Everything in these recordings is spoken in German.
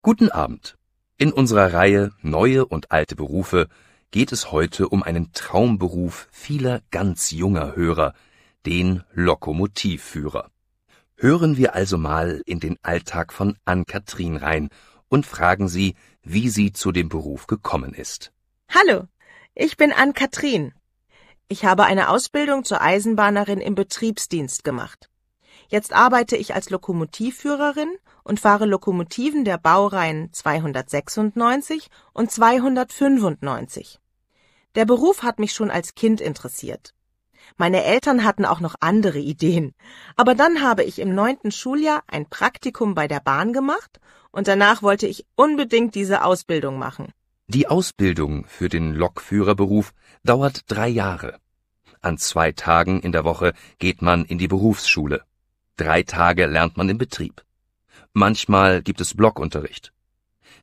Guten Abend. In unserer Reihe Neue und alte Berufe geht es heute um einen Traumberuf vieler ganz junger Hörer, den Lokomotivführer. Hören wir also mal in den Alltag von Ann-Kathrin rein und fragen sie, wie sie zu dem Beruf gekommen ist. Hallo, ich bin Ann-Kathrin. Ich habe eine Ausbildung zur Eisenbahnerin im Betriebsdienst gemacht. Jetzt arbeite ich als Lokomotivführerin und fahre Lokomotiven der Baureihen 296 und 295. Der Beruf hat mich schon als Kind interessiert. Meine Eltern hatten auch noch andere Ideen. Aber dann habe ich im neunten Schuljahr ein Praktikum bei der Bahn gemacht und danach wollte ich unbedingt diese Ausbildung machen. Die Ausbildung für den Lokführerberuf dauert drei Jahre. An zwei Tagen in der Woche geht man in die Berufsschule. Drei Tage lernt man im Betrieb. Manchmal gibt es Blockunterricht.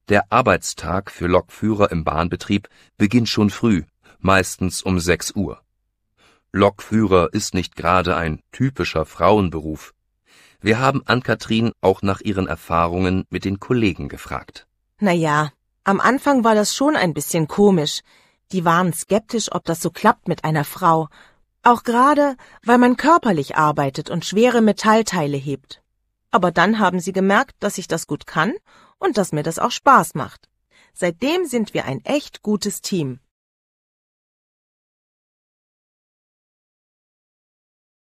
Der Arbeitstag für Lokführer im Bahnbetrieb beginnt schon früh, meistens um 6 Uhr. Lokführer ist nicht gerade ein typischer Frauenberuf. Wir haben Ann-Kathrin auch nach ihren Erfahrungen mit den Kollegen gefragt. Naja, am Anfang war das schon ein bisschen komisch. Die waren skeptisch, ob das so klappt mit einer Frau, auch gerade, weil man körperlich arbeitet und schwere Metallteile hebt. Aber dann haben sie gemerkt, dass ich das gut kann und dass mir das auch Spaß macht. Seitdem sind wir ein echt gutes Team.